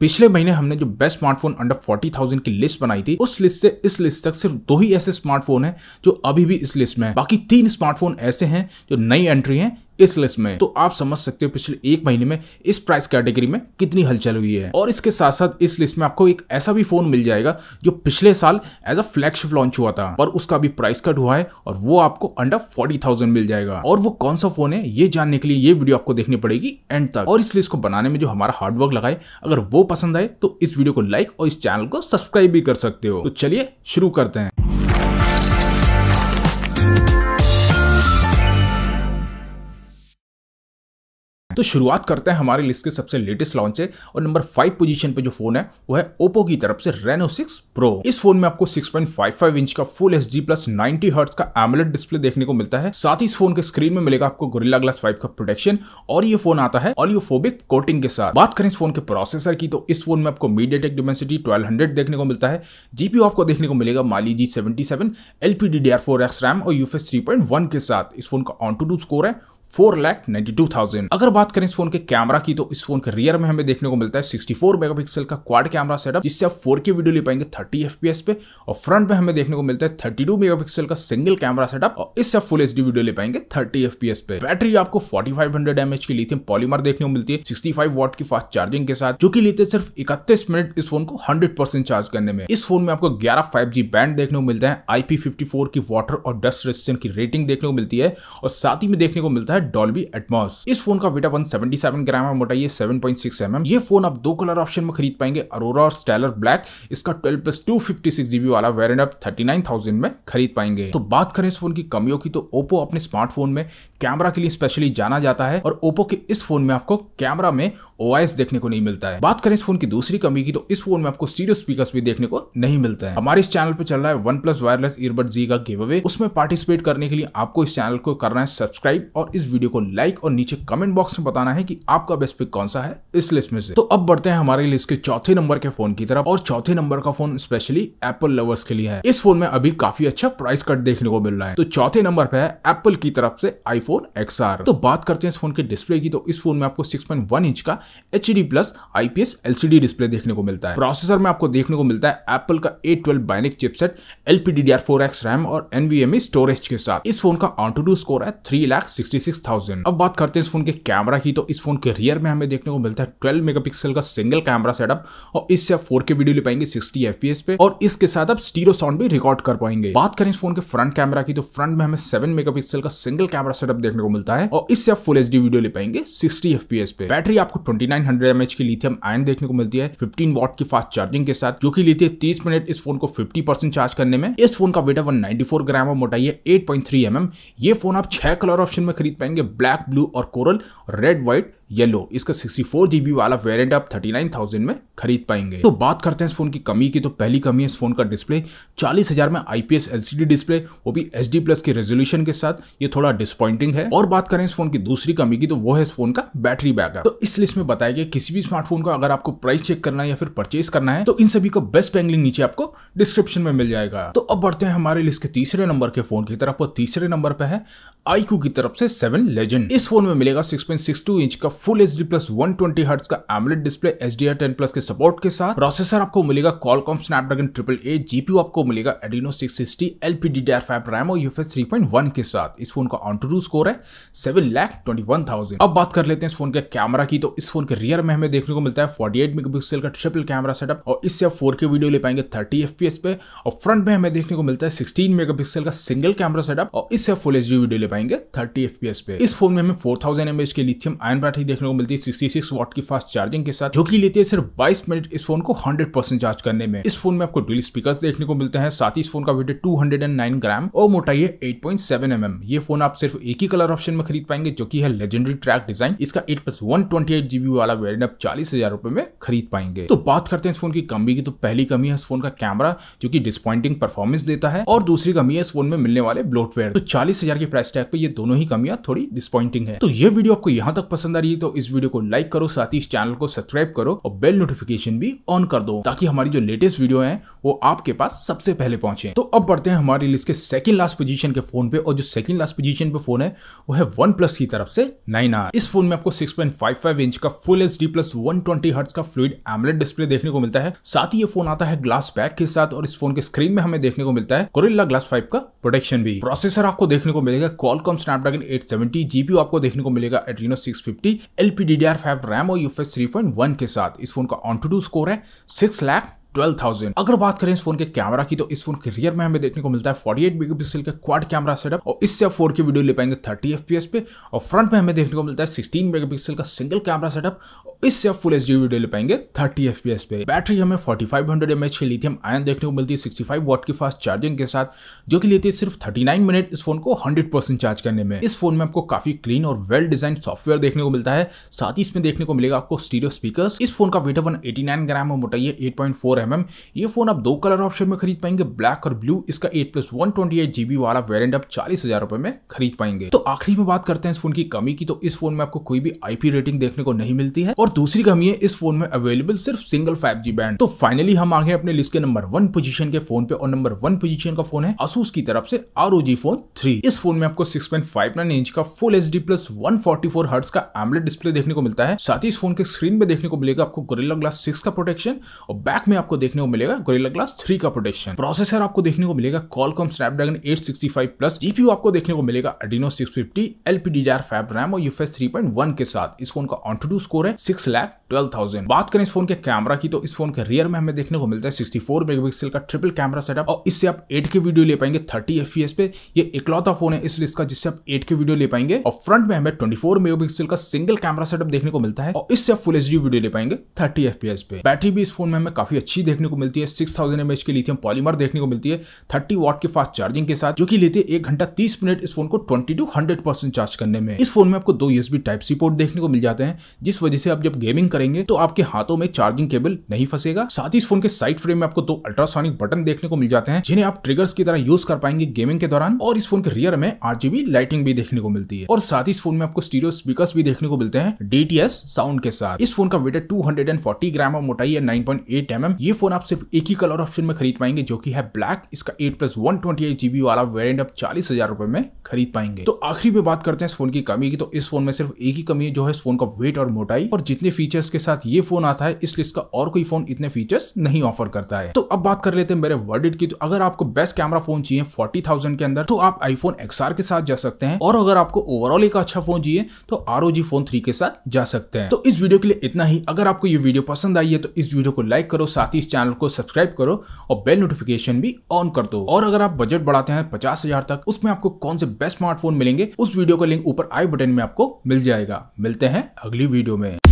पिछले महीने हमने जो बेस्ट स्मार्टफोन अंडर 40,000 की लिस्ट बनाई थी उस लिस्ट से इस लिस्ट तक सिर्फ दो ही ऐसे स्मार्टफोन हैं जो अभी भी इस लिस्ट में हैं बाकी तीन स्मार्टफोन ऐसे हैं जो नई एंट्री हैं इस लिस्ट में तो आप समझ सकते हो पिछले एक महीने में इस प्राइस कैटेगरी में कितनी हलचल हुई है और इसके साथ साथ इस लिस्ट में आपको एक ऐसा भी फोन मिल जाएगा जो पिछले साल एज अ फ्लैगशिप लॉन्च हुआ था पर उसका भी प्राइस कट हुआ है और वो आपको अंडर फोर्टी थाउजेंड मिल जाएगा और वो कौन सा फोन है ये जानने के लिए ये वीडियो आपको देखनी पड़ेगी एंड तक और इस लिस्ट को बनाने में जो हमारा हार्डवर्क लगाए अगर वो पसंद आए तो इस वीडियो को लाइक और इस चैनल को सब्सक्राइब भी कर सकते हो तो चलिए शुरू करते हैं तो शुरुआत करते हैं हमारे लिस्ट के सबसे लेटेस्ट लॉन्च है और नंबर फाइव पोजीशन पे जो फोन है वो है ओप्पो की तरफ से रेनो सिक्स प्रो इस फोन में आपको 6.55 इंच का full H D plus ninety hertz का एमलेट डिस्प्ले देखने को मिलता है साथ ही इस फोन के स्क्रीन में मिलेगा आपको गोरिल्ला ग्लास फाइव का प्रोटेक्शन और ये फोन आता है ऑलियोफोबिक कोटिंग के साथ बात करें इस फोन के प्रोसेसर की तो इस फोन में आपको मीडिया टेक डिमेंसिटी ट्वेल्व देखने को मिलता है जीपी आपको देखने को मिलेगा Mali G seventy seven LPD D R four X RAM और यूफेस थ्री पॉइंट वन के साथ इस फोन का ऑन टू डू स्कोर है four lakh ninety two thousand अगर बात करें इस फोन के कैमरा की तो इस फोन के रियर में हमें देखने को मिलता है सिक्सटी फोर मेगापिक्सल का क्वाड कैमरा सेटअप जिससे आप फोर के वीडियो ले पाएंगे थर्टी एफ पे और फ्रंट में हमें देखने को मिलता है थर्टी टू मेगापिक्सल का सिंगल कैमरा सेटअप और इससे आप फुल एच डी वीडियो ले पाएंगे थर्टी एफ पी एस पे बैटरी आपको forty five hundred M H की लिथियम पॉलीमर देखने को मिलती है सिक्सटी फाइव वॉट की फास्ट चार्जिंग के साथ जो कि लेते सिर्फ इकतीस मिनट इस फोन को हंड्रेड परसेंट चार्ज करने में इस फोन में आपको ग्यारह फाइव जी बैंड देखने को मिलता है आईपी फिफ्टी फोर की वाटर और डस्ट रेजिस्टेंट की रेटिंग देखने को मिलती है और साथ ही में देखने को मिलता है है डॉल्बी एटमॉस इस फोन का वेट 177 ग्राम है मोटा ये 7.6 पॉइंट mm. ये फोन आप दो कलर ऑप्शन में खरीद पाएंगे अरोरा और स्टेलर ब्लैक इसका 12 प्लस टू फिफ्टी वाला वेरियंट आप 39,000 में खरीद पाएंगे तो बात करें इस फोन की कमियों की तो ओप्पो अपने स्मार्टफोन में कैमरा के लिए स्पेशली जाना जाता है और ओप्पो के इस फोन में आपको कैमरा में ओ देखने को नहीं मिलता है बात करें इस फोन की दूसरी कमी की तो इस फोन में आपको सीरियो स्पीकर भी देखने को नहीं मिलता है हमारे इस चैनल पर चल रहा है वन प्लस वायरलेस ईयरबड जी का गिव अवे उसमें पार्टिसिपेट करने के लिए आपको इस चैनल को करना है सब्सक्राइब और इस वीडियो को लाइक और नीचे कमेंट बॉक्स में बताना है कि आपका बेस्ट पिक कौन सा है इस लिस्ट में से तो अब बढ़ते हैं हमारे लिस्ट के चौथे नंबर के फोन की तरफ और चौथे नंबर का फोन स्पेशली एप्पल लवर्स के लिए है इस फोन में अभी काफी अच्छा प्राइस कट देखने को मिल रहा है तो चौथे नंबर पे है एप्पल की तरफ से आईफोन एक्स तो बात करते हैं इस फोन के डिस्प्ले की तो इस फोन में आपको सिक्स इंच का H plus IPS LCD display देखने को मिलता है प्रोसेसर में आपको देखने को मिलता है एप्पल का A twelve Bionic chipset LPDDR four X RAM और एनवीएम स्टोरेज e के साथ इस फोन का ऑन टू स्कोर है three lakh sixty six six thousand अब बात करते हैं इस फोन के कैमरा की तो इस फोन के रियर में हमें देखने को मिलता है ट्वेल्व मेगापिक्सल का सिंगल कैमरा सेटअप और इससे आप फोर वीडियो ले पाएंगे सिक्सटी एफ पे और इसके साथ आप स्टीरो साउंड भी रिकॉर्ड कर पाएंगे बात करें इस फोन के फ्रंट कैमरा की तो फ्रंट में हमें सेवन मेगा का सिंगल कैमरा सेटअप देखने को मिलता है और इससे आप फुल एच वीडियो ले पाएंगे सिक्सटी एफ पे बैटरी आपको ट्वेंटी नाइन हंड्रेड की लिथियम आयन देखने को मिलती है फिफ्टीन वॉट की फास्ट चार्जिंग के साथ जो की लेती है तीस मिनट इस फोन को फिफ्टी परसेंट चार्ज करने में इस फोन का वेट है वन ग्राम और मोटाई है एट पॉइंट एम ये फोन आप छह कलर ऑप्शन में खरीद पाएंगे करेंगे ब्लैक ब्लू और कोरल रेड व्हाइट येलो इसका सिक्सटी फोर जीबी वाला वेरियंट आप थर्टी नाइन थाउजेंड में खरीद पाएंगे तो बात करते हैं इस फोन की कमी की तो पहली कमी है इस फोन का डिस्प्ले चालीस हजार में आईपीएस एलसीडी डिस्प्ले वो भी एच डी प्लस के रेजोल्यूशन के साथ ये थोड़ा डिसपॉइंटिंग है और बात करें इस फोन की दूसरी कमी की तो वो है इस फोन का बैटरी बैकअप तो इस लिस्ट में बताया गया किसी भी स्मार्टफोन का अगर आपको प्राइस चेक करना है या फिर परचेज करना है तो इन सभी का बेस्ट बैंगलिंग नीचे आपको डिस्क्रिप्शन में मिल जाएगा तो अब बढ़ते हैं हमारे लिस्ट के तीसरे नंबर के फोन की तरफ और तीसरे नंबर पर है आईकू की तरफ से सेवन लेजेंड इस फोन में मिलेगा सिक्स इंच का full H D plus one twenty hertz का AMOLED display H D ten plus के सपोर्ट के साथ प्रोसेसर आपको मिलेगा Qualcomm Snapdragon triple A GPU आपको मिलेगा Adreno six sixty L P D D five RAM और यूफे थ्री पॉइंट वन के साथ इस फोन का ऑनटू स्कोर है seven lakh twenty one thousand अब बात कर लेते हैं इस फोन के कैमरा की तो इस फोन के रियर में हमें देखने को मिलता है फोर्टी एट मेगा पिक्सल का ट्रिपल कैमरा सेटअप और इससे आप फोर के वीडियो ले पाएंगे थर्टी एफ पी एस पे और फ्रंट में हमें देखने को मिलता है सिक्सटीन मेगा पिक्सल का सिंगल कैमरा सेटअप और इससे आप फुल एच डी वीडियो ले पाएंगे थर्टी एफ पी एस पे इस फोन में हमें फोर थाउजेंड एम एच के लिथियम आयन बैटरी देखने को मिलती है सिक्सटी सिक्स वॉट की फास्ट चार्जिंग के साथ जो कि लेती है सिर्फ बाईस मिनट इस फोन को हंड्रेड परसेंट चार्ज करने में इस फोन में आपको डिल स्पीकर देखने को मिलते हैं साथ ही इस फोन का वेट है two hundred and nine gram और मोटाई है eight point seven M M ये फोन mm। आप सिर्फ एक ही कलर ऑप्शन में खरीद पाएंगे जो की है लेजेंडरी ट्रैक डिजाइन इसका eight plus one twenty eight GB वाला वेरियंट आप चालीस हजार रुपए में खरीद पाएंगे तो बात करते हैं इस फोन की कमी की तो पहली कमी है इस फोन का कैमरा जो की डिस्पॉइंटिंग परफॉर्मेंस देता है और दूसरी कमी है इस फोन में मिलने वाले ब्लोटवेयर तो चालीस हजार के प्राइस टैग पे ये दोनों ही कमियां थोड़ी डिस्पॉइंटिंग है तो ये वीडियो आपको यहां तक पसंद आ रही है तो इस वीडियो को लाइक करो साथ ही इस चैनल को सब्सक्राइब करो और बेल नोटिफिकेशन भी ऑन कर दो ताकि हमारी जो लेटेस्ट वीडियो है वो आपके पास सबसे पहले पहुंचे तो अब बढ़ते हैं हमारी लिस्ट के सेकंड लास्ट पोजीशन के फोन पे और जो सेकंड लास्ट पोजीशन पे फोन है वो है वन प्लस की तरफ से नाइन आर इस फोन में आपको 6.55 इंच का full H D plus one twenty hertz का फ्लूड एमलेट डिस्प्ले देखने को मिलता है साथ ही ये फोन आता है ग्लास बैक के साथ और इस फोन के स्क्रीन में हमें देखने को मिलता है कोरिल्ला ग्लास फाइव का प्रोटेक्शन भी प्रोसेसर आपको देखने को मिलेगा कॉलकॉम स्नैपड्रैगन एट सेवेंटी आपको देखने को मिलेगा Adreno six L P D D R five RAM और U S three point one के साथ इस फोन का ऑन टू डू स्कोर है सिक्स लाख 12,000 अगर बात करें इस फोन के कैमरा की तो इस फोन के रियर में हमें देखने को मिलता है 48 मेगापिक्सल का क्वाड कैमरा सेटअप और इससे आप फोर की वीडियो ले पाएंगे 30 एफ पे और फ्रंट में हमें देखने को मिलता है 16 मेगापिक्सल का सिंगल कैमरा सेटअप और इससे आप फुल एच वीडियो ले पाएंगे 30 एफ पे बैटरी हमें 4500 फाइव की लिथियम आयन देखने को मिलती है फाइव वाट की फास्ट चार्जिंग के साथ जो कि लेती है सिर्फ 39 मिनट इस फोन को परसेंट चार्ज करने में इस फोन में आपको काफी क्लीन और वेल डिजाइन सॉफ्टवेयर देखने को मिलता है साथ ही इसमें देखने को मिलेगा आपको स्टीडियो स्पीकर इस फोन का वेटर वन ग्राम और मोटाइए एट पॉइंट है मैम ये फोन आप दो कलर ऑप्शन में खरीद पाएंगे ब्लैक और ब्लू इसका eight plus one twenty eight GB वाला वेरियंट आप चालीस हजार रुपए में खरीद पाएंगे तो आखिरी में बात करते हैं इस फोन की कमी की तो इस फोन में आपको कोई भी आईपी रेटिंग देखने को नहीं मिलती है और दूसरी कमी है इस फोन में अवेलेबल सिर्फ सिंगल फाइव जी बैंड तो फाइनली हम आगे अपने लिस्ट के नंबर वन पोजिशन के फोन पे और नंबर वन पोजिशन का फोन है असूस की तरफ से आर फोन थ्री इस फोन में आपको six point five nine inch का full H D plus one forty four hertz का एमलेट डिस्प्ले देखने को मिलता है साथ ही इस फोन के स्क्रीन पे देखने को मिलेगा आपको गोरिल्ला ग्लास सिक्स का प्रोटेक्शन और बैक में आप आपको देखने को मिलेगा गोरिल्ला ग्लास थ्री का प्रोटेक्शन प्रोसेसर आपको देखने को मिलेगा कॉलकॉम स्नैपड्रैगन 865 प्लस जीपीयू आपको देखने को मिलेगा Adreno Adreno 650 LPDDR five RAM और यूफेस थ्री पॉइंट वन के साथ इस फोन का ऑनटू स्कोर है सिक्स लैक ट्वेल्व थाउजेंड बात करें इस फोन के कैमरा की तो इस फोन के रियर में हमें देखने को मिलता है सिक्सटी फोर मेगापिक्सल का ट्रिपल कैमरा सेटअप और इससे आप एट के वीडियो ले पाएंगे थर्टी एफ पे ये इकलौता फोन है इस लिस्ट का जिससे आप एट के वीडियो ले पाएंगे और फ्रंट में हमें ट्वेंटी फोर मेगापिक्सल का सिंगल कैमरा सेटअप देखने को मिलता है और इससे आप फुल एच वीडियो ले पाएंगे थर्टी एफ पे बैटरी भी इस फोन में हमें काफी अच्छी अच्छी देखने को मिलती है सिक्स थाउजेंड एम एच की लिथियम पॉलीमर देखने को मिलती है थर्टी वॉट के फास्ट चार्जिंग के साथ जो कि लेते एक घंटा तीस मिनट इस फोन को twenty to hundred percent charge करने में इस फोन में आपको दो यूएसबी टाइप सी पोर्ट देखने को मिल जाते हैं जिस वजह से आप जब गेमिंग करेंगे तो आपके हाथों में चार्जिंग केबल नहीं फंसेगा साथ ही इस फोन के साइड फ्रेम में आपको दो अल्ट्रासोनिक बटन देखने को मिल जाते हैं जिन्हें आप ट्रिगर्स की तरह यूज कर पाएंगे गेमिंग के दौरान और इस फोन के रियर में आरजीबी लाइटिंग भी देखने को मिलती है और साथ ही इस फोन में आपको स्टीरियो स्पीकर भी देखने को मिलते हैं डीटीएस साउंड के साथ इस फोन का वेट है 240 ग्राम और मोटाई है nine point eight M M ये फोन आप सिर्फ एक ही कलर ऑप्शन में खरीद पाएंगे जो कि है ब्लैक इसका eight plus one twenty eight GB वाला वेरियंट आप चालीस हजार रुपए में खरीद पाएंगे तो आखिरी में बात करते हैं इस फोन की कमी की तो इस फोन में सिर्फ एक ही कमी है जो है इस फोन का वेट और मोटाई और जितने फीचर्स के साथ ये फोन आता है इसलिए इसका और कोई फोन इतने फीचर्स नहीं ऑफर करता है तो अब बात कर लेते हैं मेरे वर्डिट की तो अगर आपको बेस्ट कैमरा फोन चाहिए फोर्टी के अंदर तो आप आईफोन एक्सआर के साथ जा सकते हैं और अगर आपको ओवरऑल एक अच्छा फोन चाहिए तो आर फोन थ्री के साथ जा सकते हैं तो इस वीडियो के लिए इतना ही अगर आपको ये वीडियो पसंद आई है तो इस वीडियो को लाइक करो साथ ही इस चैनल को सब्सक्राइब करो और बेल नोटिफिकेशन भी ऑन कर दो और अगर आप बजट बढ़ाते हैं पचास हजार तक उसमें आपको कौन से बेस्ट स्मार्टफोन मिलेंगे उस वीडियो का लिंक ऊपर आई बटन में आपको मिल जाएगा मिलते हैं अगली वीडियो में